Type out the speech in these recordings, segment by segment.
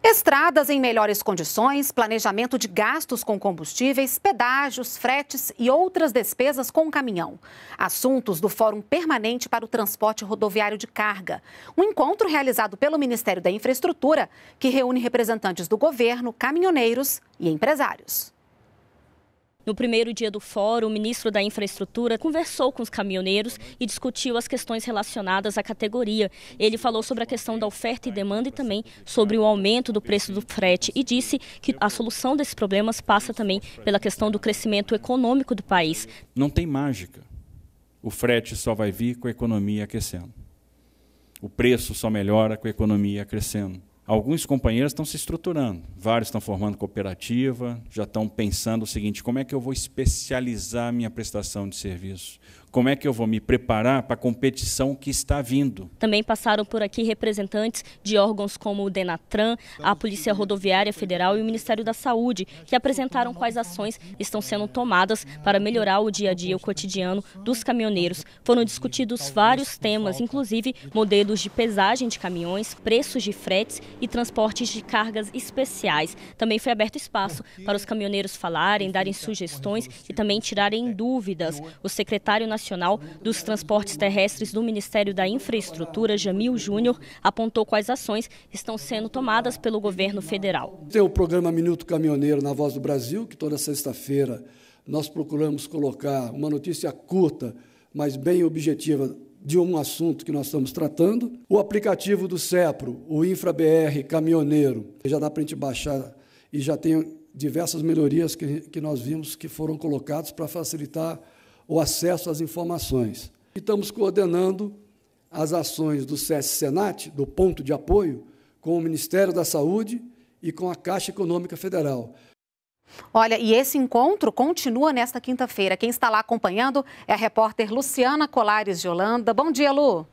Estradas em melhores condições, planejamento de gastos com combustíveis, pedágios, fretes e outras despesas com o caminhão. Assuntos do Fórum Permanente para o Transporte Rodoviário de Carga. Um encontro realizado pelo Ministério da Infraestrutura, que reúne representantes do governo, caminhoneiros e empresários. No primeiro dia do fórum, o ministro da Infraestrutura conversou com os caminhoneiros e discutiu as questões relacionadas à categoria. Ele falou sobre a questão da oferta e demanda e também sobre o aumento do preço do frete e disse que a solução desses problemas passa também pela questão do crescimento econômico do país. Não tem mágica. O frete só vai vir com a economia aquecendo. O preço só melhora com a economia crescendo. Alguns companheiros estão se estruturando, vários estão formando cooperativa, já estão pensando o seguinte: como é que eu vou especializar a minha prestação de serviço? Como é que eu vou me preparar para a competição que está vindo? Também passaram por aqui representantes de órgãos como o Denatran, a Polícia Rodoviária Federal e o Ministério da Saúde, que apresentaram quais ações estão sendo tomadas para melhorar o dia a dia, o cotidiano dos caminhoneiros. Foram discutidos vários temas, inclusive modelos de pesagem de caminhões, preços de fretes e transportes de cargas especiais. Também foi aberto espaço para os caminhoneiros falarem, darem sugestões e também tirarem dúvidas. O secretário nacional Nacional dos Transportes Terrestres do Ministério da Infraestrutura, Jamil Júnior, apontou quais ações estão sendo tomadas pelo governo federal. Tem o programa Minuto Caminhoneiro na Voz do Brasil, que toda sexta-feira nós procuramos colocar uma notícia curta, mas bem objetiva de um assunto que nós estamos tratando. O aplicativo do CEPRO, o InfraBR Caminhoneiro, já dá para a gente baixar e já tem diversas melhorias que, que nós vimos que foram colocadas para facilitar o acesso às informações. Estamos coordenando as ações do SESC-SENAT, do ponto de apoio, com o Ministério da Saúde e com a Caixa Econômica Federal. Olha, e esse encontro continua nesta quinta-feira. Quem está lá acompanhando é a repórter Luciana Colares de Holanda. Bom dia, Lu.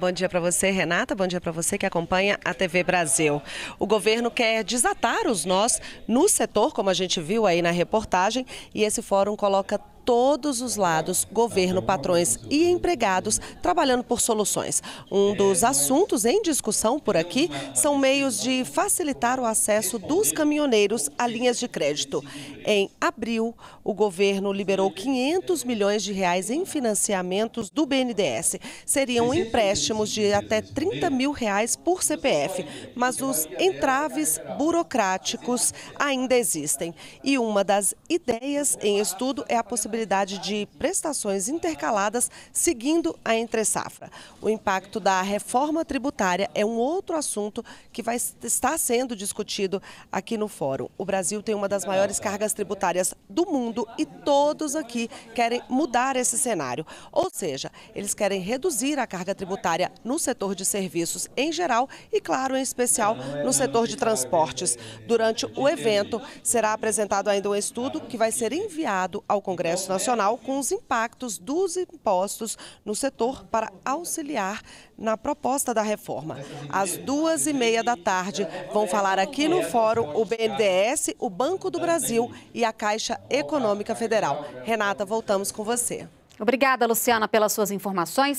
Bom dia para você, Renata. Bom dia para você que acompanha a TV Brasil. O governo quer desatar os nós no setor, como a gente viu aí na reportagem, e esse fórum coloca todos os lados, governo, patrões e empregados, trabalhando por soluções. Um dos assuntos em discussão por aqui são meios de facilitar o acesso dos caminhoneiros a linhas de crédito. Em abril, o governo liberou 500 milhões de reais em financiamentos do BNDES. Seriam empréstimos de até 30 mil reais por CPF, mas os entraves burocráticos ainda existem. E uma das ideias em estudo é a possibilidade possibilidade de prestações intercaladas seguindo a entre-safra. O impacto da reforma tributária é um outro assunto que vai estar sendo discutido aqui no fórum. O Brasil tem uma das maiores cargas tributárias do mundo e todos aqui querem mudar esse cenário. Ou seja, eles querem reduzir a carga tributária no setor de serviços em geral e, claro, em especial no setor de transportes. Durante o evento, será apresentado ainda um estudo que vai ser enviado ao Congresso Congresso Nacional com os impactos dos impostos no setor para auxiliar na proposta da reforma. Às duas e meia da tarde vão falar aqui no fórum o BNDES, o Banco do Brasil e a Caixa Econômica Federal. Renata, voltamos com você. Obrigada, Luciana, pelas suas informações.